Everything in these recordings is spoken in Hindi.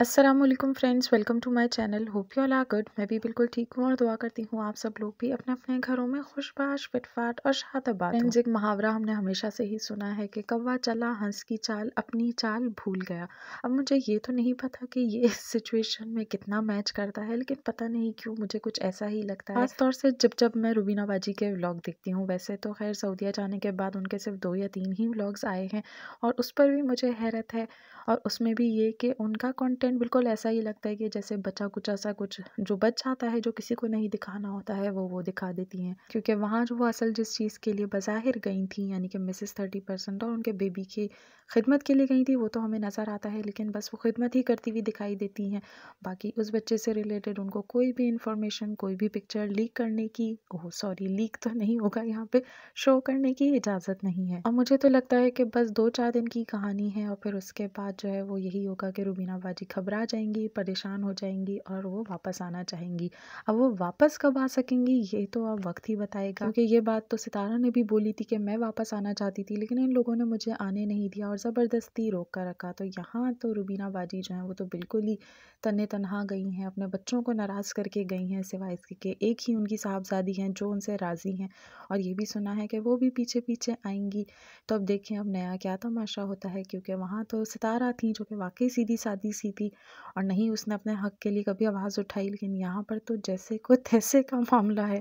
Aslam friends welcome to my channel hope you all good मैं भी बिल्कुल ठीक हूँ और दुआ करती हूँ आप सब लोग भी अपने अपने घरों में खुशबाश फिटफाट और शादाबाद फ्रेंड्स एक मुहावरा हमने हमेशा से ही सुना है कि कौवा चला हंस की चाल अपनी चाल भूल गया अब मुझे ये तो नहीं पता कि ये सिचुएशन में कितना मैच करता है लेकिन पता नहीं क्यों मुझे कुछ ऐसा ही लगता है खासतौर से जब जब मैं रुबीना बाजी के व्लॉग देखती हूँ वैसे तो खैर सऊदिया जाने के बाद उनके सिर्फ दो या तीन ही व्लॉग्स आए हैं और उस पर भी मुझे हैरत है और उसमें भी ये कि उनका कॉन्टेंट कंटेंट बिल्कुल ऐसा ही लगता है कि जैसे बचा कुछ ऐसा कुछ जो बच जाता है जो किसी को नहीं दिखाना होता है वो वो दिखा देती हैं क्योंकि वहाँ जो वो असल जिस चीज़ के लिए बज़ाहिर गई थी यानी कि मिसेस थर्टी परसेंट और उनके बेबी की खिदमत के लिए गई थी वो तो हमें नज़र आता है लेकिन बस वो खिदमत ही करती हुई दिखाई देती हैं बाकी उस बच्चे से रिलेटेड उनको कोई भी इंफॉर्मेशन कोई भी पिक्चर लीक करने की ओह सॉरी लीक तो नहीं होगा यहाँ पे शो करने की इजाज़त नहीं है और मुझे तो लगता है कि बस दो चार दिन की कहानी है और फिर उसके बाद जो है वो यही होगा कि रूबीना बाजी घबरा जाएंगी परेशान हो जाएंगी और वो वापस आना चाहेंगी अब वो वापस कब आ सकेंगी ये तो अब वक्त ही बताएगा क्योंकि ये बात तो सितारा ने भी बोली थी कि मैं वापस आना चाहती थी लेकिन इन लोगों ने मुझे आने नहीं दिया और ज़बरदस्ती रोक कर रखा तो यहाँ तो रुबीना बाजी जो हैं वो तो बिल्कुल ही तन तनहा गई हैं अपने बच्चों को नाराज़ करके गई हैं सिवाय इसके कि एक ही उनकी साहबजादी हैं जो उनसे राज़ी हैं और ये भी सुना है कि वो भी पीछे पीछे आएंगी तो अब देखें अब नया क्या तमाशा होता है क्योंकि वहाँ तो सितारा थी जो कि वाकई सीधी सादी सी थी थी और नहीं उसने अपने हक़ के लिए कभी आवाज़ उठाई लेकिन यहाँ पर तो जैसे को तैसे का मामला है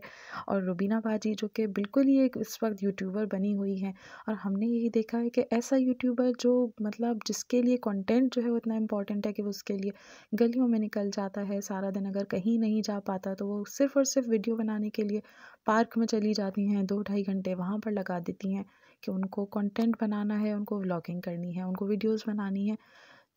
और रुबीना बाजी जो कि बिल्कुल ही एक इस वक्त यूट्यूबर बनी हुई हैं और हमने यही देखा है कि ऐसा यूट्यूबर जो मतलब जिसके लिए कॉन्टेंट जो है वो इतना इम्पॉर्टेंट है कि वो उसके लिए गलियों में निकल जाता है सारा दिन अगर कहीं नहीं जा पाता तो वो सिर्फ़ और सिर्फ वीडियो बनाने के लिए पार्क में चली जाती हैं दो ढाई घंटे वहाँ पर लगा देती हैं कि उनको कंटेंट बनाना है उनको व्लॉगिंग करनी है उनको वीडियोस बनानी है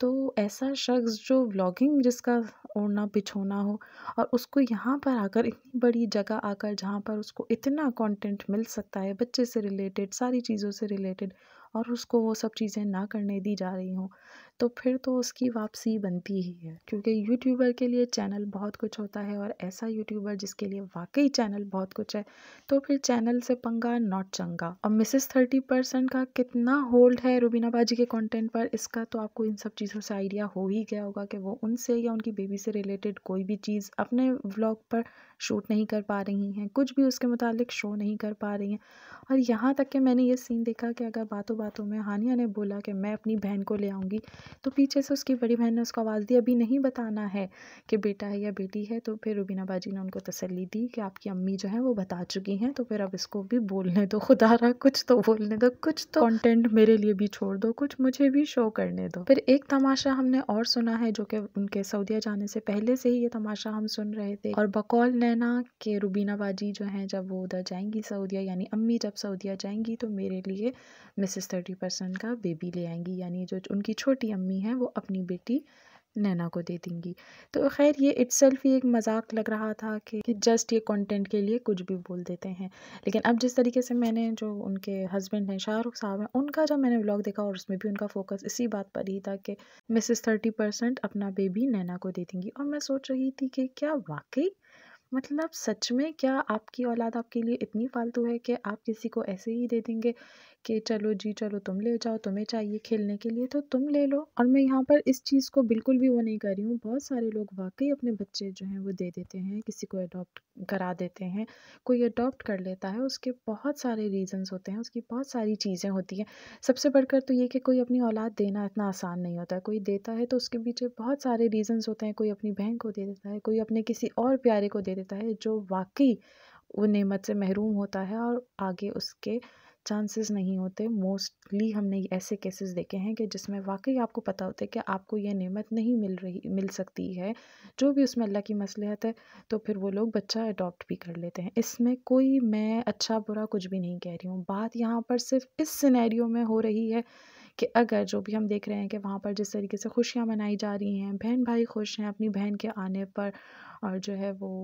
तो ऐसा शख्स जो व्लॉगिंग जिसका ओढ़ना बिछोना हो और उसको यहाँ पर आकर इतनी बड़ी जगह आकर जहाँ पर उसको इतना कंटेंट मिल सकता है बच्चे से रिलेटेड सारी चीज़ों से रिलेटेड और उसको वो सब चीज़ें ना करने दी जा रही हों तो फिर तो उसकी वापसी बनती ही है क्योंकि यूट्यूबर के लिए चैनल बहुत कुछ होता है और ऐसा यूट्यूबर जिसके लिए वाकई चैनल बहुत कुछ है तो फिर चैनल से पंगा नॉट चंगा और मिसेस थर्टी परसेंट का कितना होल्ड है रुबीना बाजी के कंटेंट पर इसका तो आपको इन सब चीज़ों से आइडिया हो ही गया होगा कि वो उनसे या उनकी बेबी से रिलेटेड कोई भी चीज़ अपने ब्लॉग पर शूट नहीं कर पा रही हैं कुछ भी उसके मुतालिक शो नहीं कर पा रही हैं और यहाँ तक कि मैंने ये सीन देखा कि अगर बातों बातों में हानिया ने बोला कि मैं अपनी बहन को ले आऊँगी तो पीछे से उसकी बड़ी बहन ने उसको आवाज़ दी अभी नहीं बताना है कि बेटा है या बेटी है तो फिर रुबीना बाजी ने उनको तसली दी कि आपकी अम्मी जो है वो बता चुकी हैं तो फिर अब इसको भी बोलने दो खुदा रहा कुछ तो बोलने दो कुछ तो कॉन्टेंट मेरे लिए भी छोड़ दो कुछ मुझे भी शो करने दो फिर एक तमाशा हमने और सुना है जो कि उनके सऊदिया जाने से पहले से ही ये तमाशा हम सुन रहे थे और बकौल ने है ना कि रुबीना बाजी जो हैं जब वो उधर जाएंगी सऊदिया यानी अम्मी जब सऊदिया जाएंगी तो मेरे लिए मिसेस थर्टी परसेंट का बेबी ले आएंगी यानी जो उनकी छोटी अम्मी हैं वो अपनी बेटी नैना को दे देंगी तो खैर ये इट्स ही एक मजाक लग रहा था कि, कि जस्ट ये कंटेंट के लिए कुछ भी बोल देते हैं लेकिन अब जिस तरीके से मैंने जो उनके हस्बैंड हैं शाहरुख साहब हैं उनका जब मैंने व्लॉग देखा और उसमें भी उनका फोकस इसी बात पर ही था कि मिसेस थर्टी परसेंट अपना बेबी नैना को दे देंगी और मैं सोच रही थी कि क्या वाकई मतलब सच में क्या आपकी औलाद आपके लिए इतनी फालतू है कि आप किसी को ऐसे ही दे देंगे कि चलो जी चलो तुम ले जाओ तुम्हें चाहिए खेलने के लिए तो तुम ले लो और मैं यहाँ पर इस चीज़ को बिल्कुल भी वो नहीं कर रही हूँ बहुत सारे लोग वाकई अपने बच्चे जो हैं वो दे देते हैं किसी को अडॉप्ट करा देते हैं कोई अडॉप्ट कर लेता है उसके बहुत सारे रीज़न्स होते हैं उसकी बहुत सारी चीज़ें होती हैं सबसे बढ़कर तो ये कि कोई अपनी औलाद देना इतना आसान नहीं होता कोई देता है तो उसके पीछे बहुत सारे रीज़न्स होते हैं कोई अपनी बहन को दे देता है कोई अपने किसी और प्यारे को दे देता है जो वाकई वो नेमत से महरूम होता है और आगे उसके चांसेस नहीं होते मोस्टली हमने ऐसे केसेस देखे हैं कि जिसमें वाकई आपको पता होता है कि आपको ये नेमत नहीं मिल रही मिल सकती है जो भी उसमें अल्लाह की मसलहत है तो फिर वो लोग बच्चा अडॉप्ट भी कर लेते हैं इसमें कोई मैं अच्छा बुरा कुछ भी नहीं कह रही हूँ बात यहाँ पर सिर्फ इस सिनेरियो में हो रही है कि अगर जो भी हम देख रहे हैं कि वहाँ पर जिस तरीके से खुशियाँ मनाई जा रही हैं बहन भाई खुश हैं अपनी बहन के आने पर और जो है वो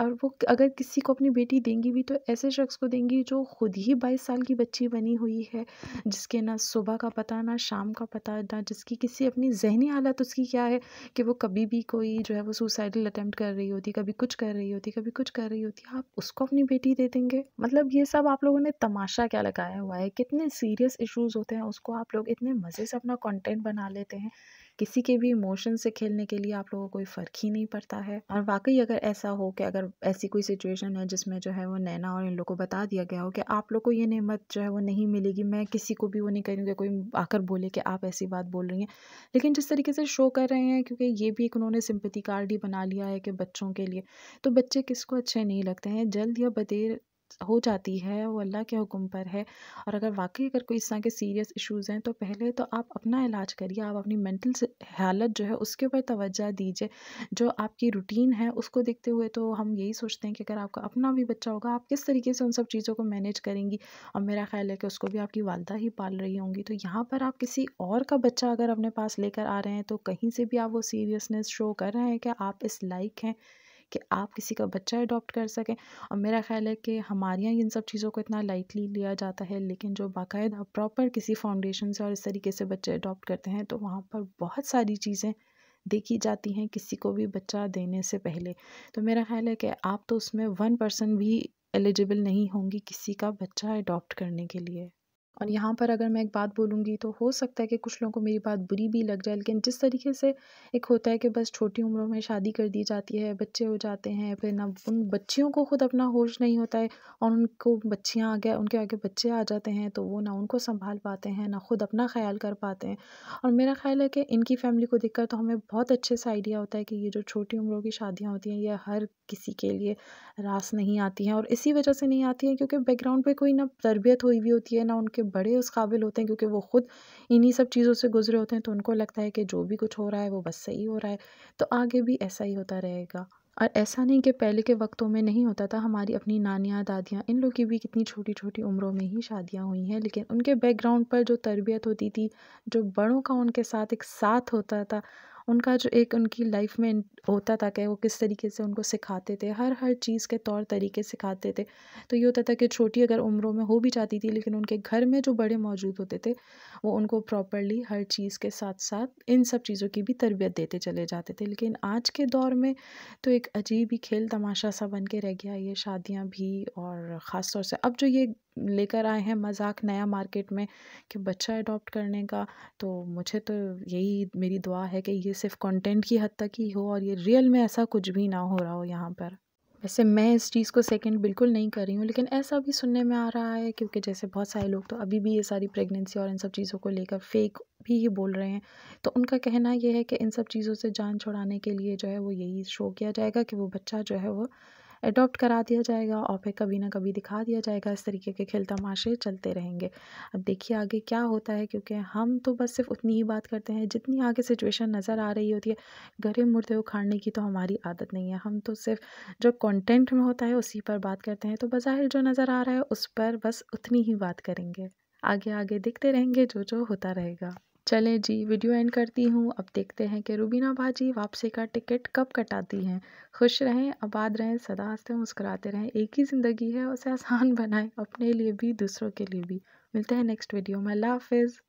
और वो अगर किसी को अपनी बेटी देंगी भी तो ऐसे शख्स को देंगी जो खुद ही बाईस साल की बच्ची बनी हुई है जिसके ना सुबह का पता ना शाम का पता ना जिसकी किसी अपनी जहनी हालत उसकी क्या है कि वो कभी भी कोई जो है वो सुसाइडल अटैम्प्ट कर रही होती कभी कुछ कर रही होती कभी कुछ कर रही होती आप उसको अपनी बेटी दे देंगे मतलब ये सब आप लोगों ने तमाशा क्या लगाया हुआ है कितने सीरियस इशूज़ होते हैं उसको आप लोग इतने मज़े से अपना कॉन्टेंट बना लेते हैं किसी के भी इमोशन से खेलने के लिए आप लोगों को कोई फ़र्क ही नहीं पड़ता है और वाकई अगर ऐसा हो कि अगर ऐसी कोई सिचुएशन है जिसमें जो है वो नैना और इन लोग को बता दिया गया हो कि आप लोग को ये नेमत जो है वो नहीं मिलेगी मैं किसी को भी वो नहीं करूँगी कोई आकर बोले कि आप ऐसी बात बोल रही हैं लेकिन जिस तरीके से शो कर रहे हैं क्योंकि ये भी एक उन्होंने सिम्पति कार्ड ही बना लिया है कि बच्चों के लिए तो बच्चे किसको अच्छे नहीं लगते हैं जल्द या बदेर हो जाती है वो अल्लाह के हुक्म पर है और अगर वाकई अगर कोई इस तरह के सीरियस इश्यूज़ हैं तो पहले तो आप अपना इलाज करिए आप अपनी मेंटल हालत जो है उसके ऊपर तवज्जा दीजिए जो आपकी रूटीन है उसको देखते हुए तो हम यही सोचते हैं कि अगर आपका अपना भी बच्चा होगा आप किस तरीके से उन सब चीज़ों को मैनेज करेंगी और मेरा ख्याल है कि उसको भी आपकी वालदा ही पाल रही होंगी तो यहाँ पर आप किसी और का बच्चा अगर अपने पास लेकर आ रहे हैं तो कहीं से भी आप वो सीरियसनेस शो कर रहे हैं कि आप इस लाइक हैं कि आप किसी का बच्चा अडॉप्ट कर सकें और मेरा ख्याल है कि हमारे यहाँ इन सब चीज़ों को इतना लाइटली लिया जाता है लेकिन जो बाकायदा प्रॉपर किसी फाउंडेशन से और इस तरीके से बच्चे अडॉप्ट करते हैं तो वहाँ पर बहुत सारी चीज़ें देखी जाती हैं किसी को भी बच्चा देने से पहले तो मेरा ख्याल है कि आप तो उसमें वन पर्सन भी एलिजिबल नहीं होंगी किसी का बच्चा अडॉप्ट करने के लिए और यहाँ पर अगर मैं एक बात बोलूँगी तो हो सकता है कि कुछ लोगों को मेरी बात बुरी भी लग जाए लेकिन जिस तरीके से एक होता है कि बस छोटी उम्रों में शादी कर दी जाती है बच्चे हो जाते हैं फिर ना उन बच्चियों को खुद अपना होश नहीं होता है और उनको बच्चियाँ आ गया उनके आगे बच्चे आ जाते हैं तो वो ना उनको संभाल पाते हैं ना खुद अपना ख्याल कर पाते हैं और मेरा ख्याल है कि इनकी फैमिली को देख तो हमें बहुत अच्छे से आइडिया होता है कि ये जो छोटी उम्रों की शादियाँ होती हैं ये हर किसी के लिए रास नहीं आती हैं और इसी वजह से नहीं आती हैं क्योंकि बैकग्राउंड पे कोई ना तरबियत हुई हुई होती है ना उनके बड़े उस काबिल होते हैं क्योंकि वो ख़ुद इन्हीं सब चीज़ों से गुजरे होते हैं तो उनको लगता है कि जो भी कुछ हो रहा है वो बस सही हो रहा है तो आगे भी ऐसा ही होता रहेगा और ऐसा नहीं कि पहले के वक्तों में नहीं होता था हमारी अपनी नानियाँ दादियाँ इन लोग की भी कितनी छोटी छोटी उम्रों में ही शादियाँ हुई हैं लेकिन उनके बैकग्राउंड पर जो तरबियत होती थी जो बड़ों का उनके साथ एक साथ होता था उनका जो एक उनकी लाइफ में होता था कि वो किस तरीके से उनको सिखाते थे हर हर चीज़ के तौर तरीके सिखाते थे तो ये होता था कि छोटी अगर उम्रों में हो भी जाती थी लेकिन उनके घर में जो बड़े मौजूद होते थे वो उनको प्रॉपरली हर चीज़ के साथ साथ इन सब चीज़ों की भी तरबियत देते चले जाते थे लेकिन आज के दौर में तो एक अजीब ही खेल तमाशा सा बन के रह गया ये शादियाँ भी और ख़ास तौर से अब जो ये लेकर आए हैं मज़ाक नया मार्केट में कि बच्चा अडॉप्ट करने का तो मुझे तो यही मेरी दुआ है कि ये सिर्फ कंटेंट की हद तक ही हो और ये रियल में ऐसा कुछ भी ना हो रहा हो यहाँ पर वैसे मैं इस चीज़ को सेकंड बिल्कुल नहीं कर रही हूँ लेकिन ऐसा भी सुनने में आ रहा है क्योंकि जैसे बहुत सारे लोग तो अभी भी ये सारी प्रेगनेंसी और इन सब चीज़ों को लेकर फेक भी ही बोल रहे हैं तो उनका कहना ये है कि इन सब चीज़ों से जान छुड़ाने के लिए जो है वो यही शो किया जाएगा कि वो बच्चा जो है वो एडॉप्ट करा दिया जाएगा और फिर कभी ना कभी दिखा दिया जाएगा इस तरीके के खेल तमाशे चलते रहेंगे अब देखिए आगे क्या होता है क्योंकि हम तो बस सिर्फ उतनी ही बात करते हैं जितनी आगे सिचुएशन नज़र आ रही होती है गरे मुर्दे उखाड़ने की तो हमारी आदत नहीं है हम तो सिर्फ जो कॉन्टेंट में होता है उसी पर बात करते हैं तो बज़ाहिर जो नज़र आ रहा है उस पर बस उतनी ही बात करेंगे आगे आगे देखते रहेंगे जो जो होता रहेगा चलें जी वीडियो एंड करती हूँ अब देखते हैं कि रूबीना भाजी वापसी का टिकट कब कटाती हैं खुश रहें आबाद रहें सदा हंसते मुस्कुराते रहें एक ही ज़िंदगी है उसे आसान बनाएं अपने लिए भी दूसरों के लिए भी मिलते हैं नेक्स्ट वीडियो में अल्लाह हाफिज़